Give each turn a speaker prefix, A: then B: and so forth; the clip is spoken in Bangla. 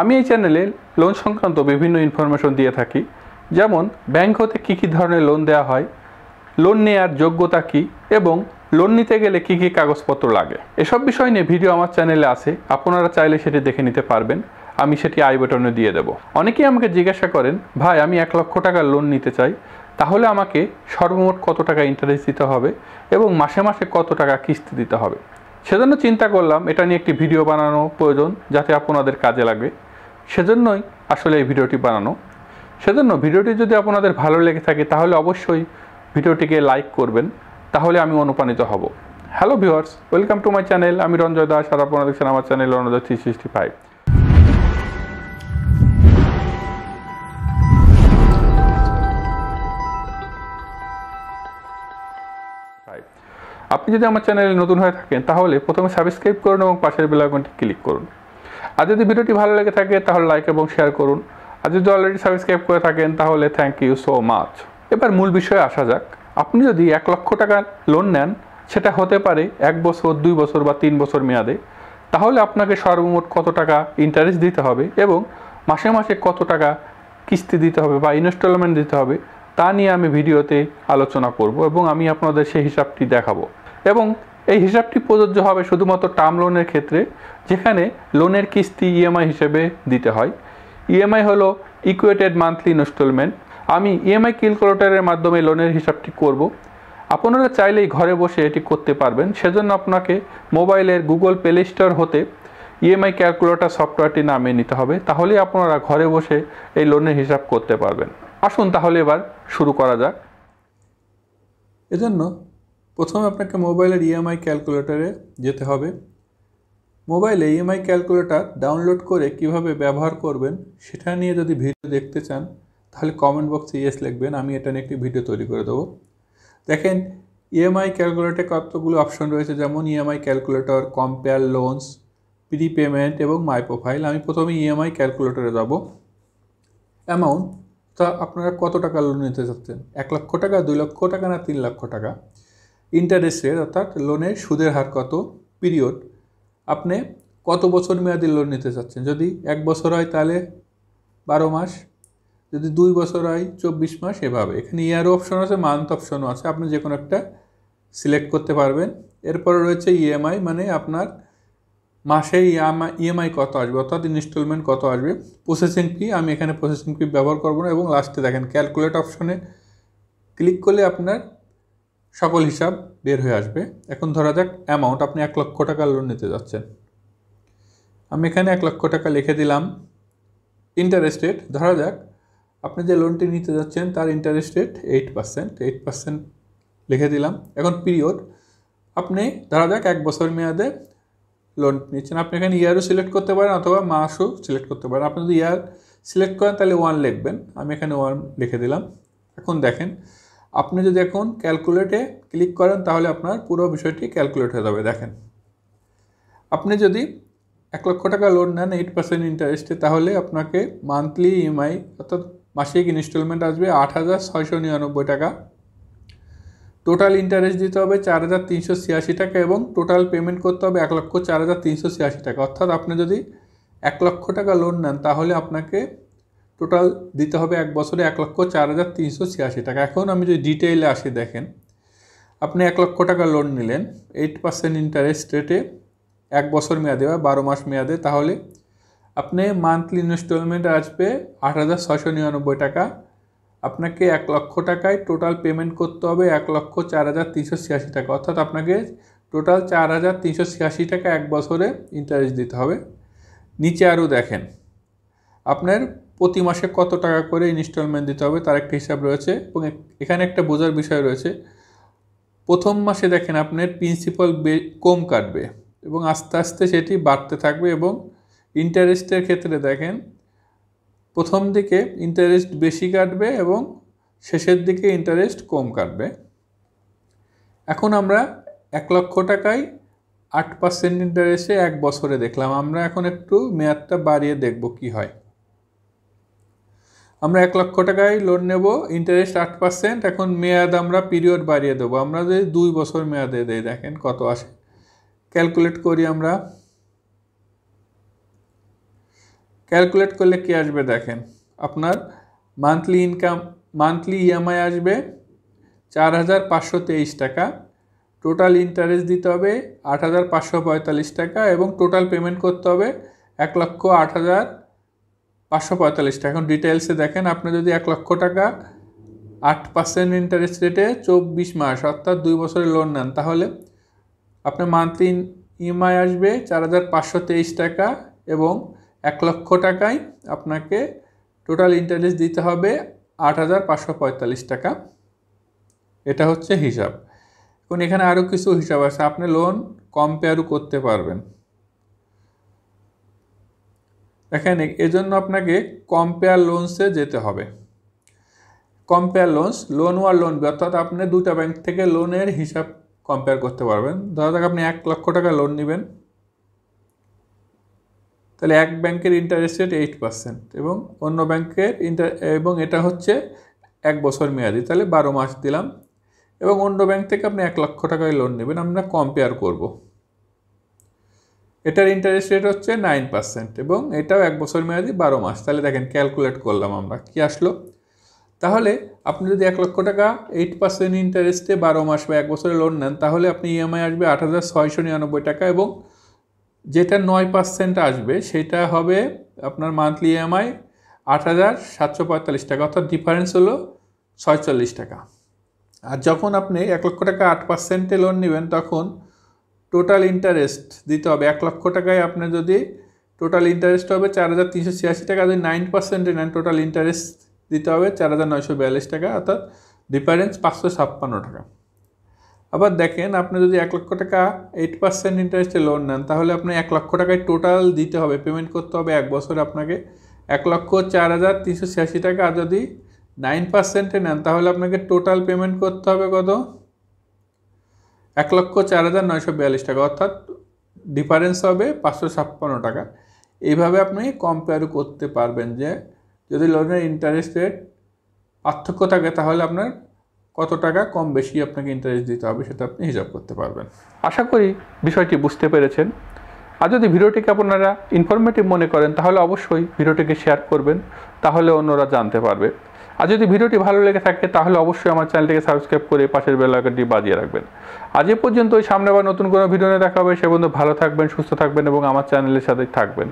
A: আমি এই চ্যানেলে লোন সংক্রান্ত বিভিন্ন ইনফরমেশন দিয়ে থাকি যেমন ব্যাংক হতে কী কী ধরনের লোন দেওয়া হয় লোন নেওয়ার যোগ্যতা কী এবং লোন নিতে গেলে কী কী কাগজপত্র লাগে এসব বিষয় নিয়ে ভিডিও আমার চ্যানেলে আছে আপনারা চাইলে সেটি দেখে নিতে পারবেন আমি সেটি আই বটনে দিয়ে দেব অনেকেই আমাকে জিজ্ঞাসা করেন ভাই আমি এক লক্ষ টাকার লোন নিতে চাই তাহলে আমাকে সর্বমোট কত টাকা ইন্টারেস্ট দিতে হবে এবং মাসে মাসে কত টাকা কিস্তি দিতে হবে সেজন্য চিন্তা করলাম এটা নিয়ে একটি ভিডিও বানানো প্রয়োজন যাতে আপনাদের কাজে লাগবে সেজন্যই আসলে এই ভিডিওটি বানানো সেজন্য ভিডিওটি যদি আপনাদের ভালো লেগে থাকে তাহলে অবশ্যই ভিডিওটিকে লাইক করবেন তাহলে আমি অনুপ্রাণিত হব hello viewers welcome to my channel আমি রঞ্জয় দাস আর আপনারা আমার channel Ranjoy three sixty five আপনি যদি আমার চ্যানেলে নতুন হয়ে থাকেন তাহলে প্রথমে সাবস্ক্রাইব করুন এবং পাশের বেলাগনটি ক্লিক করুন আর যদি ভিডিওটি ভালো লেগে থাকে তাহলে লাইক এবং শেয়ার করুন আর যদি অলরেডি সাবস্ক্রাইব করে থাকেন তাহলে থ্যাংক ইউ সো মাচ এবার মূল বিষয়ে আসা যাক আপনি যদি এক লক্ষ টাকা লোন নেন সেটা হতে পারে এক বছর দুই বছর বা তিন বছর মেয়াদে তাহলে আপনাকে সর্বমোট কত টাকা ইন্টারেস্ট দিতে হবে এবং মাসে মাসে কত টাকা কিস্তি দিতে হবে বা ইনস্টলমেন্ট দিতে হবে তা নিয়ে আমি ভিডিওতে আলোচনা করব এবং আমি আপনাদের সেই হিসাবটি দেখাবো এবং এই হিসাবটি প্রযোজ্য হবে শুধুমাত্র টার্ম লোনের ক্ষেত্রে যেখানে লোনের কিস্তি ইএমআই হিসেবে দিতে হয় ইএমআই হলো ইকুয়েটেড মান্থলি ইনস্টলমেন্ট আমি ইএমআই ক্যালকুলেটরের মাধ্যমে লোনের হিসাবটি করব আপনারা চাইলেই ঘরে বসে এটি করতে পারবেন সেজন্য আপনাকে মোবাইলের গুগল প্লে স্টোর হতে ইএমআই ক্যালকুলেটার সফটওয়্যারটি নামিয়ে নিতে হবে তাহলে আপনারা ঘরে বসে এই লোনের হিসাব করতে পারবেন আসুন তাহলে এবার শুরু করা যাক এজন্য প্রথমে আপনাকে মোবাইলের ইএমআই ক্যালকুলেটরে যেতে হবে মোবাইলে ইএমআই ক্যালকুলেটার ডাউনলোড করে কিভাবে ব্যবহার করবেন সেটা নিয়ে যদি ভিডিও দেখতে চান তাহলে কমেন্ট বক্সে ইয়েস লিখবেন আমি এটা নিয়ে একটি ভিডিও তৈরি করে দেবো দেখেন ইএমআই e ক্যালকুলেটরে কতগুলো অপশন রয়েছে যেমন EMI calculator compare loans prepayment এবং মাই প্রোফাইল আমি প্রথমে ইএমআই ক্যালকুলেটরে যাব অ্যামাউন্ট তা আপনারা কত টাকা লোন নিতে চাচ্ছেন এক লক্ষ টাকা দুই লক্ষ টাকা না তিন লক্ষ টাকা ইন্টারেস্ট রেট অর্থাৎ লোনের সুদের হার কত পিরিয়ড আপনি কত বছর মেয়াদি লোন নিতে চাচ্ছেন যদি এক বছর হয় তাহলে বারো মাস যদি দুই বছর হয় চব্বিশ মাস এভাবে এখানে ইয়ার অপশন আছে মান্থ অপশনও আছে আপনি যে কোনো একটা সিলেক্ট করতে পারবেন এরপরে রয়েছে ইএমআই e মানে আপনার মাসে ইএমআই e ইএমআই e কত আসবে অর্থাৎ ইনস্টলমেন্ট কত আসবে প্রসেসিং ফি আমি এখানে প্রসেসিং ফি ব্যবহার করবো না এবং লাস্টে দেখেন ক্যালকুলেট অপশনে ক্লিক করলে আপনার সকল হিসাব বের হয়ে আসবে এখন ধরা যাক অ্যামাউন্ট আপনি এক লক্ষ টাকা লোন নিতে যাচ্ছেন আমি এখানে এক লক্ষ টাকা লিখে দিলাম ইন্টারেস্ট রেট ধরা যাক আপনি যে লোনটি নিতে যাচ্ছেন তার interest rate eight percent eight percent লিখে দিলাম এখন পিরিয়ড আপনি ধরা যাক এক বছর মেয়াদে লোন নিচ্ছেন আপনি এখানে ইয়ারও সিলেক্ট করতে পারেন অথবা মাসও সিলেক্ট করতে পারেন আপনি যদি ইয়ার সিলেক্ট করেন তাহলে ওয়ান লিখবেন আমি এখানে ওয়ান লিখে দিলাম এখন দেখেন আপনি যদি এখন ক্যালকুলেটে ক্লিক করেন তাহলে আপনার পুরো বিষয়টি ক্যালকুলেট হয়ে যাবে দেখেন আপনি যদি এক লক্ষ টাকা লোন নেন এইট পার্সেন্ট ইন্টারেস্টে তাহলে আপনাকে মান্থলি ইএমআই e অর্থাৎ মাসিক ইনস্টলমেন্ট আসবে আট হাজার ছয়শো নিরানব্বই টাকা টোটাল ইন্টারেস্ট দিতে হবে চার হাজার তিনশো ছিয়াশি টাকা এবং টোটাল পেমেন্ট করতে হবে এক লক্ষ চার হাজার তিনশো ছিয়াশি টাকা অর্থাৎ আপনি যদি এক লক্ষ টাকা লোন নেন তাহলে আপনাকে টোটাল দিতে হবে এক বছরে এক লক্ষ চার হাজার তিনশো ছিয়াশি টাকা এখন আমি যদি ডিটেইলে আসি দেখেন আপনি এক লক্ষ টাকা লোন নিলেন এইট পার্সেন্ট ইন্টারেস্ট রেটে এক বছর মেয়াদে বা বারো মাস মেয়াদে তাহলে আপনি মান্থলি ইনস্টলমেন্ট আসবে আট হাজার ছশো নিরানব্বই টাকা আপনাকে এক লক্ষ টাকায় টোটাল পেমেন্ট করতে হবে এক লক্ষ চার হাজার তিনশো ছিয়াশি টাকা অর্থাৎ আপনাকে টোটাল চার হাজার তিনশো ছিয়াশি টাকা এক বছরে ইন্টারেস্ট দিতে হবে নিচে আরও দেখেন আপনার প্রতি মাসে কত টাকা করে ইনস্টলমেন্ট দিতে হবে তার একটা হিসাব রয়েছে এবং এখানে একটা বোঝার বিষয় রয়েছে প্রথম মাসে দেখেন আপনার প্রিন্সিপাল কম কাটবে এবং আস্তে আস্তে সেটি বাড়তে থাকবে এবং ইন্টারেস্টের ক্ষেত্রে দেখেন প্রথম দিকে ইন্টারেস্ট বেশি কাটবে এবং শেষের দিকে ইন্টারেস্ট কম কাটবে এখন আমরা এক লক্ষ টাকায় আট পার্সেন্ট ইন্টারেস্টে এক বছরে দেখলাম আমরা এখন একটু মেয়াদটা বাড়িয়ে দেখব কি হয় আমরা এক লক্ষ টাকায় লোন নেব ইন্টারেস্ট আট পার্সেন্ট এখন মেয়াদ আমরা পিরিয়ড বাড়িয়ে দেবো আমরা যদি দুই বছর মেয়াদে দেয় দেখেন কত আসে ক্যালকুলেট করি আমরা ক্যালকুলেট করলে কী আসবে দেখেন আপনার মান্থলি ইনকাম মান্থলি ইএমআই আসবে চার হাজার পাঁচশো তেইশ টাকা টোটাল ইন্টারেস্ট দিতে হবে আট হাজার পাঁচশো পঁয়তাল্লিশ টাকা এবং টোটাল পেমেন্ট করতে হবে এক লক্ষ আট হাজার পাঁচশো পঁয়তাল্লিশ টাকা এখন ডিটেলসে দেখেন আপনি যদি এক লক্ষ টাকা আট পার্সেন্ট ইন্টারেস্ট রেটে চব্বিশ মাস অর্থাৎ দুই বছরের লোন নেন তাহলে আপনার মান্থলি ইএমআই e আসবে চার হাজার পাঁচশো তেইশ টাকা এবং এক লক্ষ টাকায় আপনাকে টোটাল ইন্টারেস্ট দিতে হবে আট হাজার পাঁচশো পঁয়তাল্লিশ টাকা এটা হচ্ছে হিসাব এখন এখানে আরও কিছু হিসাব আছে আপনি লোন কম্পেয়ারও করতে পারবেন এখানে এজন্য আপনাকে কম্পেয়ার লোনসে যেতে হবে কম্পেয়ার লোনস লোন ওয়ার লোন অর্থাৎ আপনি দুটা ব্যাংক থেকে লোনের হিসাব কম্পেয়ার করতে পারবেন ধরা যাক আপনি এক লক্ষ টাকা লোন নেবেন তাহলে এক ব্যাংকের ইন্টারেস্ট রেট এইট পার্সেন্ট এবং অন্য ব্যাংকের ইন্টার এবং এটা হচ্ছে এক বছর মেয়াদি তাহলে বারো মাস দিলাম এবং অন্য ব্যাংক থেকে আপনি এক লক্ষ টাকায় লোন নেবেন আমরা কম্পেয়ার করবো এটার ইন্টারেস্ট রেট হচ্ছে নাইন পার্সেন্ট এবং এটাও এক বছর মেয়াদি বারো মাস তাহলে দেখেন ক্যালকুলেট করলাম আমরা কি আসলো তাহলে আপনি যদি এক লক্ষ টাকা এইট পার্সেন্ট ইন্টারেস্টে বারো মাস বা এক বছরে লোন নেন তাহলে আপনি ইএমআই e আসবে আট হাজার ছয়শো নিরানব্বই টাকা এবং যেটা নয় পার্সেন্ট আসবে সেটা হবে আপনার মান্থলি ইএমআই e আট হাজার সাতশো পঁয়তাল্লিশ টাকা অর্থাৎ ডিফারেন্স হলো ছয়চল্লিশ টাকা আর যখন আপনি এক লক্ষ টাকা আট পার্সেন্টে লোন নেবেন তখন টোটাল ইন্টারেস্ট দিতে হবে এক লক্ষ টাকায় আপনার যদি টোটাল ইন্টারেস্ট হবে চার হাজার তিনশো ছিয়াশি টাকা যদি নাইন পার্সেন্টে নেন টোটাল ইন্টারেস্ট দিতে হবে চার হাজার নয়শো বিয়াল্লিশ টাকা অর্থাৎ ডিফারেন্স পাঁচশো ছাপ্পান্ন টাকা আবার দেখেন আপনি যদি এক লক্ষ টাকা এইট পার্সেন্ট ইন্টারেস্টে লোন নেন তাহলে আপনি এক লক্ষ টাকায় টোটাল দিতে হবে পেমেন্ট করতে হবে এক বছরে আপনাকে এক লক্ষ চার হাজার তিনশো ছিয়াশি টাকা আর যদি নাইন পার্সেন্টে নেন তাহলে আপনাকে টোটাল পেমেন্ট করতে হবে কত এক লক্ষ চার হাজার নয়শো বিয়াল্লিশ টাকা অর্থাৎ ডিফারেন্স হবে পাঁচশো ছাপ্পান্ন টাকা এইভাবে আপনি কম্পেয়ার করতে পারবেন যে যদি লোনের ইন্টারেস্ট রেট পার্থক্য থাকে তাহলে আপনার কত টাকা কম বেশি আপনাকে ইন্টারেস্ট দিতে হবে সেটা আপনি হিসাব করতে পারবেন আশা করি বিষয়টি বুঝতে পেরেছেন আর যদি ভিডিওটিকে আপনারা ইনফরমেটিভ মনে করেন তাহলে অবশ্যই ভিডিওটিকে শেয়ার করবেন তাহলে অন্যরা জানতে পারবে আর যদি ভিডিওটি ভালো লেগে থাকে তাহলে অবশ্যই আমার চ্যানেলটিকে সাবস্ক্রাইব করে পাশের বেলাকাটি বাজিয়ে রাখবেন আজ এ পর্যন্ত ওই সামনে আবার নতুন কোনো ভিডিও নিয়ে দেখা হবে সে বন্ধু ভালো থাকবেন সুস্থ থাকবেন এবং আমার চ্যানেলের সাথে থাকবেন